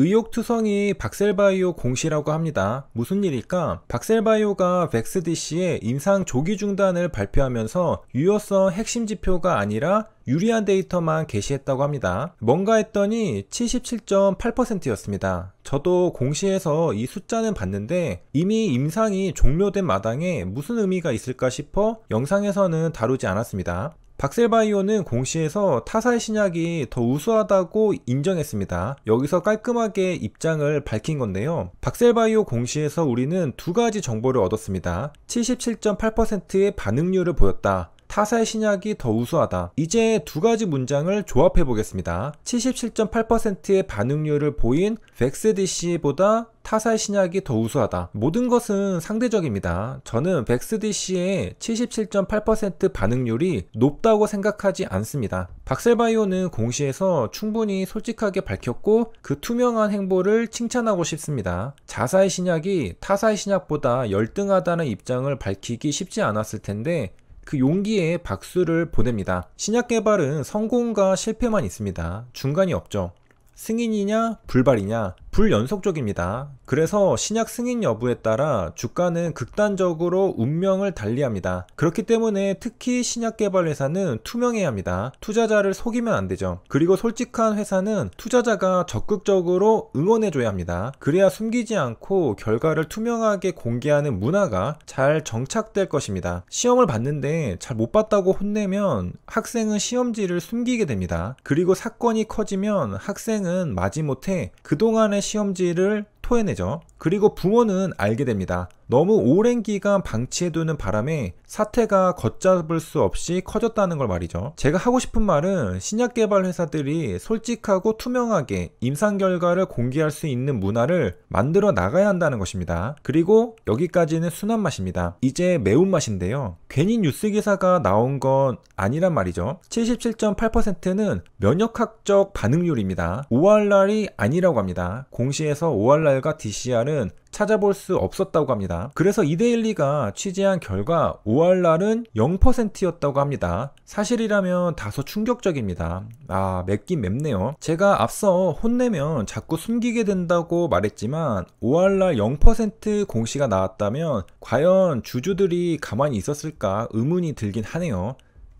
의혹투성이 박셀바이오 공시라고 합니다. 무슨 일일까? 박셀바이오가 벡스DC의 임상 조기 중단을 발표하면서 유효성 핵심 지표가 아니라 유리한 데이터만 게시했다고 합니다. 뭔가 했더니 77.8%였습니다. 저도 공시에서 이 숫자는 봤는데 이미 임상이 종료된 마당에 무슨 의미가 있을까 싶어 영상에서는 다루지 않았습니다. 박셀바이오는 공시에서 타사의 신약이 더 우수하다고 인정했습니다. 여기서 깔끔하게 입장을 밝힌 건데요. 박셀바이오 공시에서 우리는 두 가지 정보를 얻었습니다. 77.8%의 반응률을 보였다. 타사의 신약이 더 우수하다. 이제 두 가지 문장을 조합해 보겠습니다. 77.8%의 반응률을 보인 벡스DC보다 타사의 신약이 더 우수하다. 모든 것은 상대적입니다. 저는 벡스 d c 의77.8% 반응률이 높다고 생각하지 않습니다. 박셀바이오는 공시에서 충분히 솔직하게 밝혔고 그 투명한 행보를 칭찬하고 싶습니다. 자사의 신약이 타사의 신약보다 열등하다는 입장을 밝히기 쉽지 않았을 텐데 그 용기에 박수를 보냅니다. 신약 개발은 성공과 실패만 있습니다. 중간이 없죠. 승인이냐 불발이냐 불연속적입니다. 그래서 신약 승인 여부에 따라 주가는 극단적으로 운명을 달리합니다. 그렇기 때문에 특히 신약 개발 회사는 투명해야 합니다. 투자자를 속이면 안 되죠. 그리고 솔직한 회사는 투자자가 적극적으로 응원해줘야 합니다. 그래야 숨기지 않고 결과를 투명하게 공개하는 문화가 잘 정착될 것입니다. 시험을 봤는데 잘 못 봤다고 혼내면 학생은 시험지를 숨기게 됩니다. 그리고 사건이 커지면 학생은 마지못해 그동안의 시험지를 토해내죠. 그리고 부모는 알게 됩니다. 너무 오랜 기간 방치해두는 바람에 사태가 걷잡을 수 없이 커졌다는 걸 말이죠. 제가 하고 싶은 말은 신약 개발 회사들이 솔직하고 투명하게 임상 결과를 공개할 수 있는 문화를 만들어 나가야 한다는 것입니다. 그리고 여기까지는 순한 맛입니다. 이제 매운맛인데요. 괜히 뉴스 기사가 나온 건 아니란 말이죠. 77.8%는 면역학적 반응률입니다. 5 r 날이 아니라고 합니다. 공시에서 5 r 날과 DCR은 찾아볼 수 없었다고 합니다. 그래서 이데일리가 취재한 결과 5알 날은 0%였다고 합니다. 사실이라면 다소 충격적입니다. 아, 맵긴 맵네요. 제가 앞서 혼내면 자꾸 숨기게 된다고 말했지만 5알날0% 공시가 나왔다면 과연 주주들이 가만히 있었을까 의문이 들긴 하네요.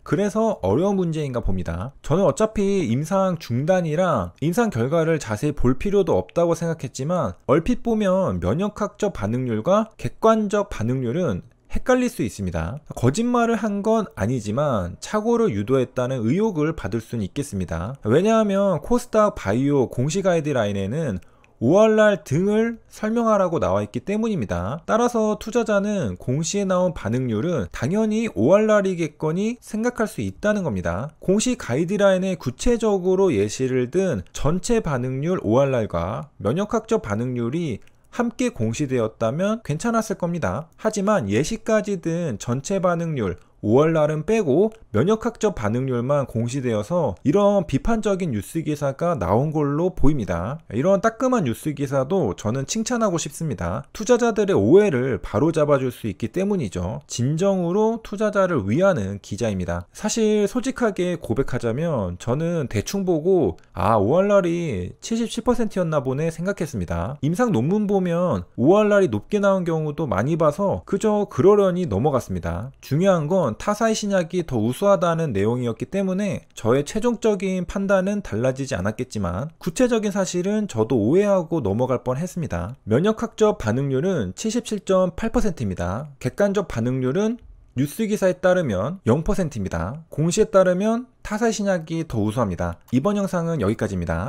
그래서 어려운 문제인가 봅니다. 저는 어차피 임상 중단이랑 임상 결과를 자세히 볼 필요도 없다고 생각했지만 얼핏 보면 면역학적 반응률과 객관적 반응률은 헷갈릴 수 있습니다. 거짓말을 한 건 아니지만 착오를 유도했다는 의혹을 받을 수는 있겠습니다. 왜냐하면 코스닥 바이오 공시 가이드라인에는 5월날 등을 설명하라고 나와 있기 때문입니다. 따라서 투자자는 공시에 나온 반응률은 당연히 5월날이겠거니 생각할 수 있다는 겁니다. 공시 가이드라인에 구체적으로 예시를 든 전체 반응률 5월날과 면역학적 반응률이 함께 공시되었다면 괜찮았을 겁니다. 하지만 예시까지 든 전체 반응률 5월날은 빼고 면역학적 반응률만 공시되어서 이런 비판적인 뉴스 기사가 나온 걸로 보입니다. 이런 따끔한 뉴스 기사도 저는 칭찬하고 싶습니다. 투자자들의 오해를 바로 잡아줄 수 있기 때문이죠. 진정으로 투자자를 위하는 기자입니다. 사실 솔직하게 고백하자면 저는 대충 보고 아 5월날이 77%였나 보네 생각했습니다. 임상 논문 보면 5월날이 높게 나온 경우도 많이 봐서 그저 그러려니 넘어갔습니다. 중요한 건보 타사의 신약이 더 우수하다는 내용이었기 때문에 저의 최종적인 판단은 달라지지 않았겠지만 구체적인 사실은 저도 오해하고 넘어갈 뻔 했습니다. 면역학적 반응률은 77.8%입니다. 객관적 반응률은 뉴스 기사에 따르면 0%입니다. 공시에 따르면 타사 의 신약이 더 우수합니다. 이번 영상은 여기까지입니다.